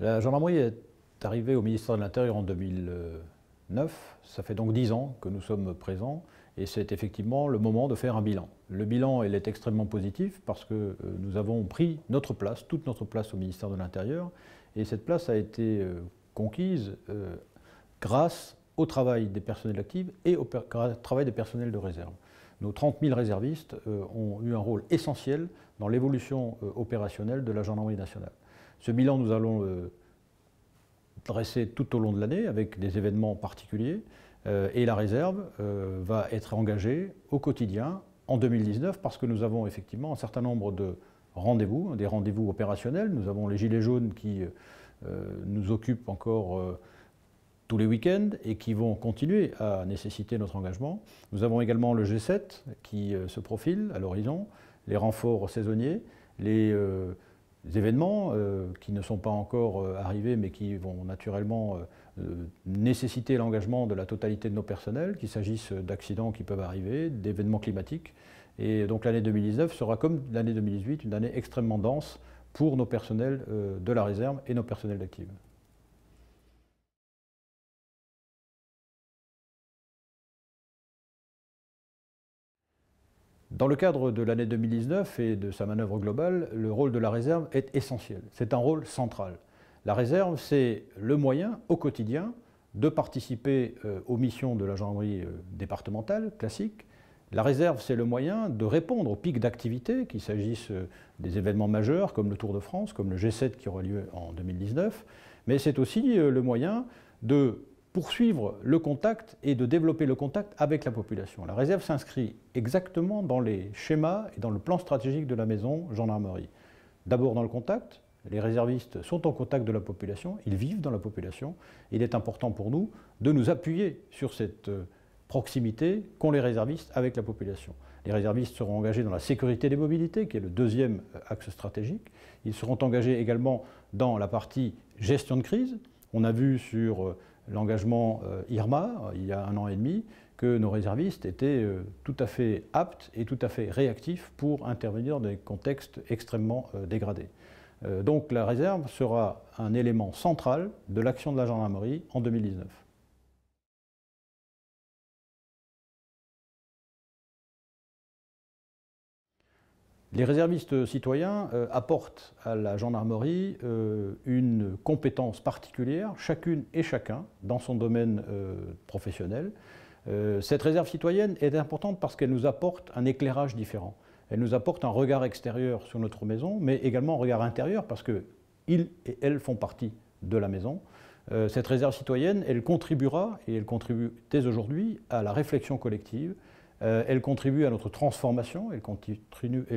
La gendarmerie est arrivée au ministère de l'Intérieur en 2009. Ça fait donc 10 ans que nous sommes présents et c'est effectivement le moment de faire un bilan. Le bilan est extrêmement positif parce que euh, nous avons pris notre place, toute notre place au ministère de l'Intérieur et cette place a été euh, conquise euh, grâce au travail des personnels actifs et au travail des personnels de réserve. Nos 30 000 réservistes ont eu un rôle essentiel dans l'évolution opérationnelle de la gendarmerie nationale. Ce bilan, nous allons le dresser tout au long de l'année avec des événements particuliers euh, et la réserve euh, va être engagée au quotidien en 2019 parce que nous avons effectivement un certain nombre de rendez-vous, hein, des rendez-vous opérationnels. Nous avons les Gilets jaunes qui euh, nous occupent encore tous les week-ends et qui vont continuer à nécessiter notre engagement. Nous avons également le G7 qui se profile à l'horizon, les renforts saisonniers, les événements euh, qui ne sont pas encore euh, arrivés mais qui vont naturellement euh, nécessiter l'engagement de la totalité de nos personnels, qu'il s'agisse d'accidents qui peuvent arriver, d'événements climatiques. Et donc l'année 2019 sera comme l'année 2018 une année extrêmement dense pour nos personnels de la réserve et nos personnels d'actifs. Dans le cadre de l'année 2019 et de sa manœuvre globale, le rôle de la réserve est essentiel. C'est un rôle central. La réserve, c'est le moyen au quotidien de participer euh, aux missions de la gendarmerie euh, départementale classique. La réserve, c'est le moyen de répondre aux pics d'activité, qu'il s'agisse euh, des événements majeurs comme le Tour de France, comme le G7 qui aura lieu en 2019, mais c'est aussi le moyen de poursuivre le contact et de développer le contact avec la population. La réserve s'inscrit exactement dans les schémas et dans le plan stratégique de la maison gendarmerie. D'abord dans le contact, les réservistes sont en contact de la population, ils vivent dans la population. Il est important pour nous de nous appuyer sur cette euh, proximité qu'ont les réservistes avec la population. Les réservistes seront engagés dans la sécurité des mobilités, qui est le deuxième euh, axe stratégique. Ils seront engagés également dans la partie gestion de crise. On a vu sur euh, l'engagement euh, Irma, il y a un an et demi, que nos réservistes étaient euh, tout à fait aptes et tout à fait réactifs pour intervenir dans des contextes extrêmement euh, dégradés. Donc la réserve sera un élément central de l'action de la gendarmerie en 2019. Les réservistes citoyens euh, apportent à la gendarmerie euh, une compétence particulière, chacune et chacun, dans son domaine euh, professionnel. cette réserve citoyenne est importante parce qu'elle nous apporte un éclairage différent. Elle nous apporte un regard extérieur sur notre maison, mais également un regard intérieur parce que et elles font partie de la maison. cette réserve citoyenne, elle contribuera, et elle contribue dès aujourd'hui, à la réflexion collective, euh, elle contribue à notre transformation, elle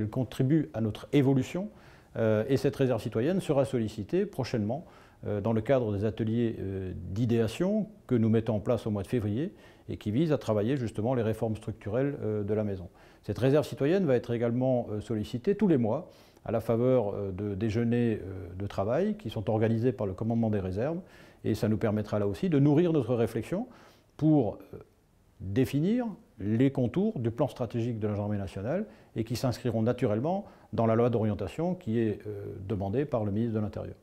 contribue, à notre évolution. Euh, et cette réserve citoyenne sera sollicitée prochainement euh, dans le cadre des ateliers d'idéation que nous mettons en place au mois de février et qui visent à travailler justement les réformes structurelles de la maison. Cette réserve citoyenne va être également sollicitée tous les mois à la faveur de déjeuners de travail qui sont organisés par le commandement des réserves et ça nous permettra là aussi de nourrir notre réflexion pour définir les contours du plan stratégique de la gendarmerie nationale et qui s'inscriront naturellement dans la loi d'orientation qui est euh, demandée par le ministre de l'Intérieur.